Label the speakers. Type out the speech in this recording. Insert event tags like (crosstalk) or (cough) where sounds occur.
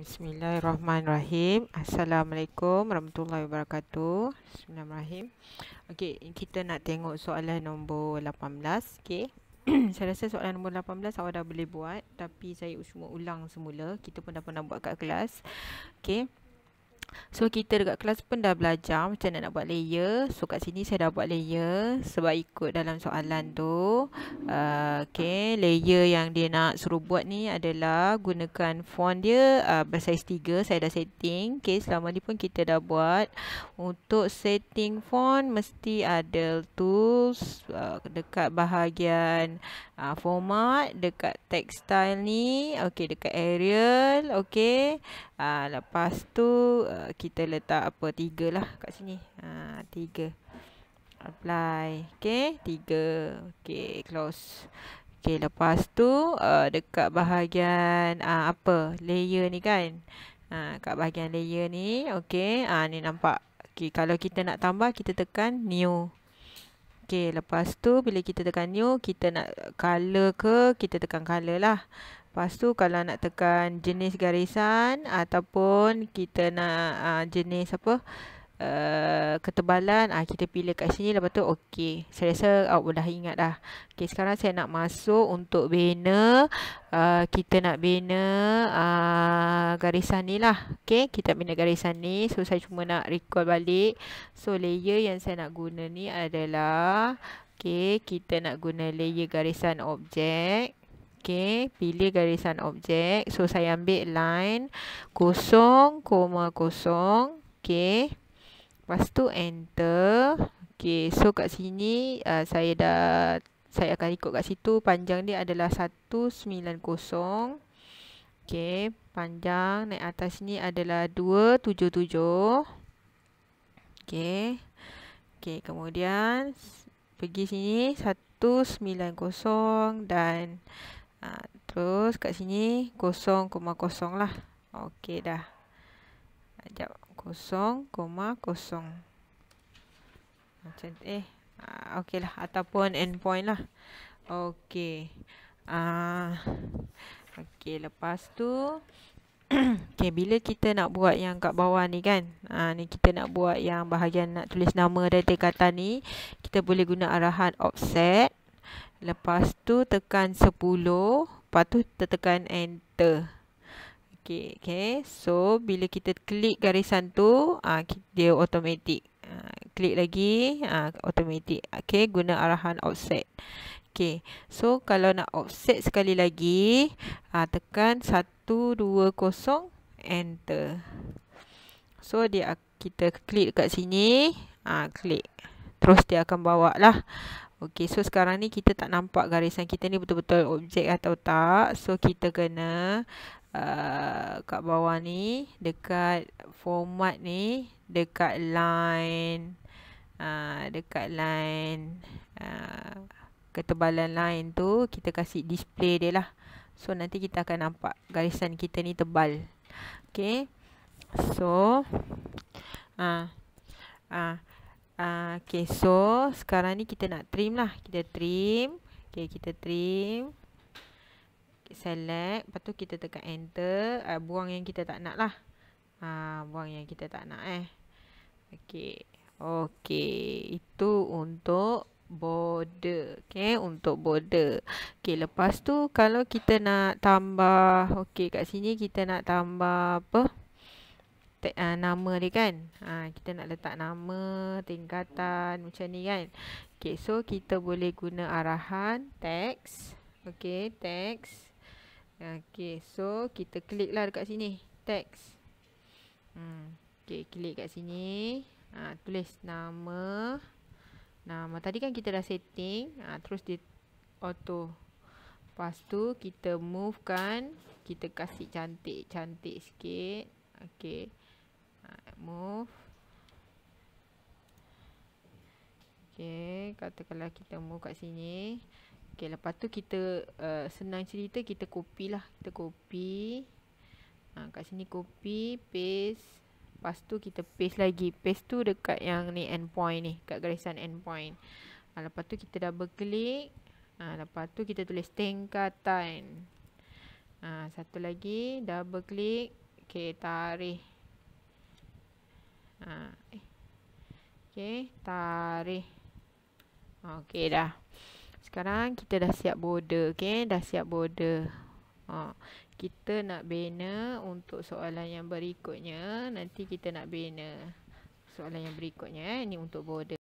Speaker 1: Bismillahirrahmanirrahim. Assalamualaikum warahmatullahi wabarakatuh. Bismillahirrahmanirrahim. Okey, kita nak tengok soalan nombor 18. Okey. (clears throat) saya rasa soalan nombor 18 awak dah boleh buat tapi saya cuma ulang semula. Kita pun dah pernah buat kat kelas. Okey. So kita dekat kelas pun dah belajar macam nak buat layer. So kat sini saya dah buat layer sebab ikut dalam soalan tu. Uh, okay, layer yang dia nak suruh buat ni adalah gunakan font dia uh, ah, bersaiz 3. Saya dah setting. Okay, selama ni pun kita dah buat. Untuk setting font mesti ada tools uh, dekat bahagian uh, format, dekat textile ni. Okay, dekat Arial. Okay, uh, lepas tu... Uh, kita letak apa tiga lah kat sini ha, tiga apply okay tiga okay close okay lepas tu uh, dekat bahagian uh, apa layer ni kan ha, kat bahagian layer ni okay uh, ni nampak okay kalau kita nak tambah kita tekan new okay lepas tu bila kita tekan new kita nak color ke kita tekan color lah Lepas tu kalau nak tekan jenis garisan ataupun kita nak uh, jenis apa uh, ketebalan uh, kita pilih kat sini lepas tu ok. Saya rasa awak oh, dah ingat dah. Okay, sekarang saya nak masuk untuk bina. Uh, eh, kita nak bina uh, garisan ni lah. Okay, kita bina garisan ni. So saya cuma nak recall balik. So layer yang saya nak guna ni adalah. Okay, kita nak guna layer garisan objek. Okey, pilih garisan objek. So saya ambil line 0, 0. Okey. Lepas tu enter. Okey, so kat sini uh, saya dah saya akan ikut kat situ panjang dia adalah 190. Okey, panjang naik atas ni adalah 277. Okey. Okey, kemudian pergi sini 190 dan Ha, terus kat sini 0.0 lah. Okey dah. Sekejap. 0.0. Macam tu. Eh. Ha, Okey lah. Ataupun point lah. Okey. Ha, okey. Lepas tu. (clears throat) Okey. Bila kita nak buat yang kat bawah ni kan. Ha, ni kita nak buat yang bahagian nak tulis nama dan tekatan ni. Kita boleh guna arahan offset. Lepas tu tekan 10. Lepas tu tekan enter. Okay, okay. So, bila kita klik garisan tu, ah, dia automatik. Ah, klik lagi, ah, automatik. Okay, guna arahan offset. Okay, so kalau nak offset sekali lagi, tekan 120, enter. So, dia kita klik kat sini, klik. Terus dia akan bawa lah. Okey, so sekarang ni kita tak nampak garisan kita ni betul-betul objek atau tak. So kita kena uh, kat bawah ni, dekat format ni, dekat line, uh, dekat line, uh, ketebalan line tu, kita kasih display dia lah. So nanti kita akan nampak garisan kita ni tebal. Okey, so, ah, uh, ah. Uh, Ah, okay, so sekarang ni kita nak trim lah. Kita trim. Okay, kita trim. Select. Lepas tu kita tekan enter. Uh, buang yang kita tak nak lah. Uh, buang yang kita tak nak eh. Okay. Okay. Itu untuk border. Okay, untuk border. Okay, lepas tu kalau kita nak tambah. Okay, kat sini kita nak tambah apa? uh, nama dia kan. Ha, kita nak letak nama, tingkatan macam ni kan. Okay, so kita boleh guna arahan teks. Okay, teks. Okay, so kita klik lah dekat sini. Teks. Hmm, okay, klik kat sini. Ha, tulis nama. Nama. Tadi kan kita dah setting. Ha, terus di auto. Lepas tu kita move kan. Kita kasih cantik-cantik sikit. Okay move Okay, kata kalau kita move kat sini Okay, lepas tu kita uh, senang cerita kita copy lah Kita copy ha, Kat sini copy, paste Lepas tu kita paste lagi Paste tu dekat yang ni endpoint ni Kat garisan endpoint ha, Lepas tu kita double click ha, Lepas tu kita tulis tingkatan ha, Satu lagi double click Okay, tarikh Ha. Okey, tarikh. Okey dah. Sekarang kita dah siap border, okey, dah siap border. Ha. Kita nak bina untuk soalan yang berikutnya. Nanti kita nak bina soalan yang berikutnya eh. ni untuk border.